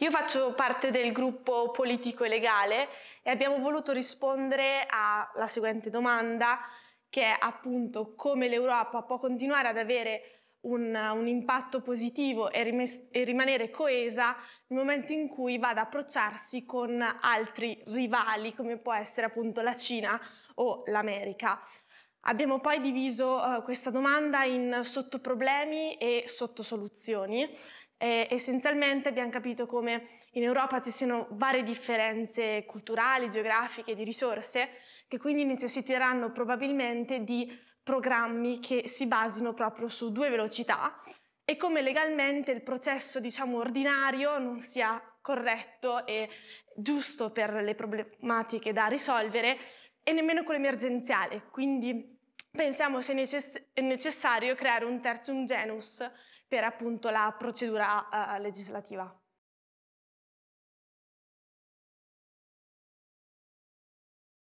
Io faccio parte del gruppo politico e legale e abbiamo voluto rispondere alla seguente domanda che è appunto come l'Europa può continuare ad avere un, un, impatto positivo e, rimes- e, rimanere coesa nel momento in cui va ad approcciarsi con altri rivali come può essere appunto la Cina o l'America. Abbiamo poi diviso eh, questa domanda in sottoproblemi e sottosoluzioni eh, essenzialmente abbiamo capito come in Europa ci siano varie differenze culturali, geografiche, di risorse, che quindi necessiteranno probabilmente di programmi che si basino proprio su due velocità e come legalmente il processo, diciamo, ordinario non sia corretto e giusto per le problematiche da risolvere e nemmeno quello emergenziale. Quindi pensiamo se necess- è necessario creare un tertium genus per appunto la procedura eh, legislativa.